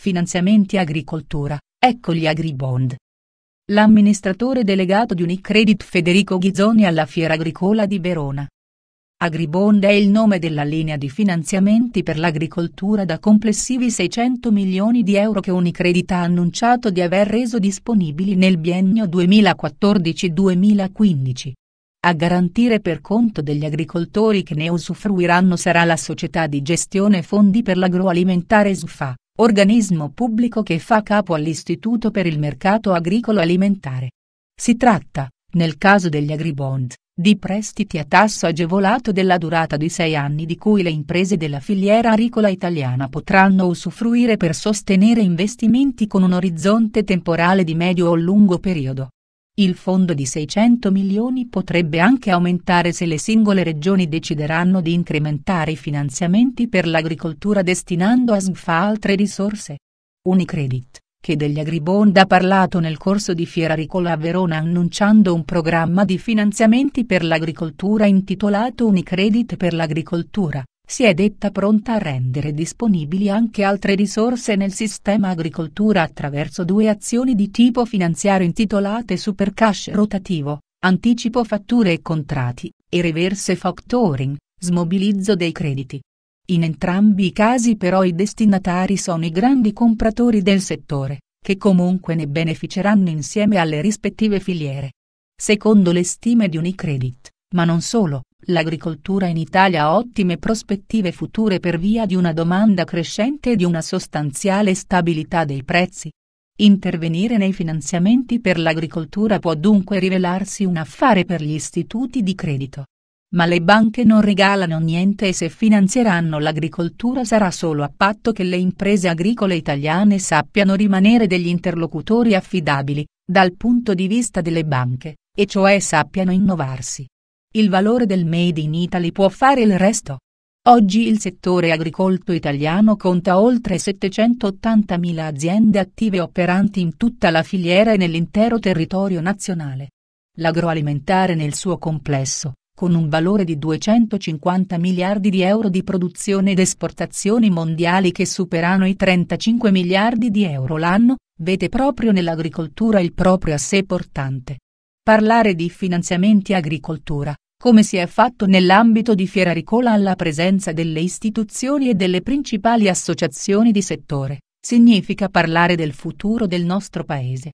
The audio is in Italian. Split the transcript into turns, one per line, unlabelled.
finanziamenti agricoltura, ecco gli agribond. L'amministratore delegato di Unicredit Federico Ghizzoni alla Fiera Agricola di Verona. Agribond è il nome della linea di finanziamenti per l'agricoltura da complessivi 600 milioni di euro che Unicredit ha annunciato di aver reso disponibili nel biennio 2014-2015. A garantire per conto degli agricoltori che ne usufruiranno sarà la società di gestione fondi per l'agroalimentare SUFA organismo pubblico che fa capo all'Istituto per il mercato agricolo alimentare. Si tratta, nel caso degli agribond, di prestiti a tasso agevolato della durata di sei anni di cui le imprese della filiera agricola italiana potranno usufruire per sostenere investimenti con un orizzonte temporale di medio o lungo periodo. Il fondo di 600 milioni potrebbe anche aumentare se le singole regioni decideranno di incrementare i finanziamenti per l'agricoltura destinando a SGFA altre risorse. Unicredit, che degli agribond ha parlato nel corso di Fiera Ricola a Verona annunciando un programma di finanziamenti per l'agricoltura intitolato Unicredit per l'agricoltura si è detta pronta a rendere disponibili anche altre risorse nel sistema agricoltura attraverso due azioni di tipo finanziario intitolate Supercash rotativo, anticipo fatture e contrati, e reverse factoring, smobilizzo dei crediti. In entrambi i casi però i destinatari sono i grandi compratori del settore, che comunque ne beneficeranno insieme alle rispettive filiere. Secondo le stime di Unicredit, ma non solo, l'agricoltura in Italia ha ottime prospettive future per via di una domanda crescente e di una sostanziale stabilità dei prezzi. Intervenire nei finanziamenti per l'agricoltura può dunque rivelarsi un affare per gli istituti di credito. Ma le banche non regalano niente e se finanzieranno l'agricoltura sarà solo a patto che le imprese agricole italiane sappiano rimanere degli interlocutori affidabili, dal punto di vista delle banche, e cioè sappiano innovarsi il valore del Made in Italy può fare il resto. Oggi il settore agricolto italiano conta oltre 780.000 aziende attive operanti in tutta la filiera e nell'intero territorio nazionale. L'agroalimentare nel suo complesso, con un valore di 250 miliardi di euro di produzione ed esportazioni mondiali che superano i 35 miliardi di euro l'anno, vede proprio nell'agricoltura il proprio a sé portante parlare di finanziamenti agricoltura, come si è fatto nell'ambito di Fiera-Ricola alla presenza delle istituzioni e delle principali associazioni di settore, significa parlare del futuro del nostro paese,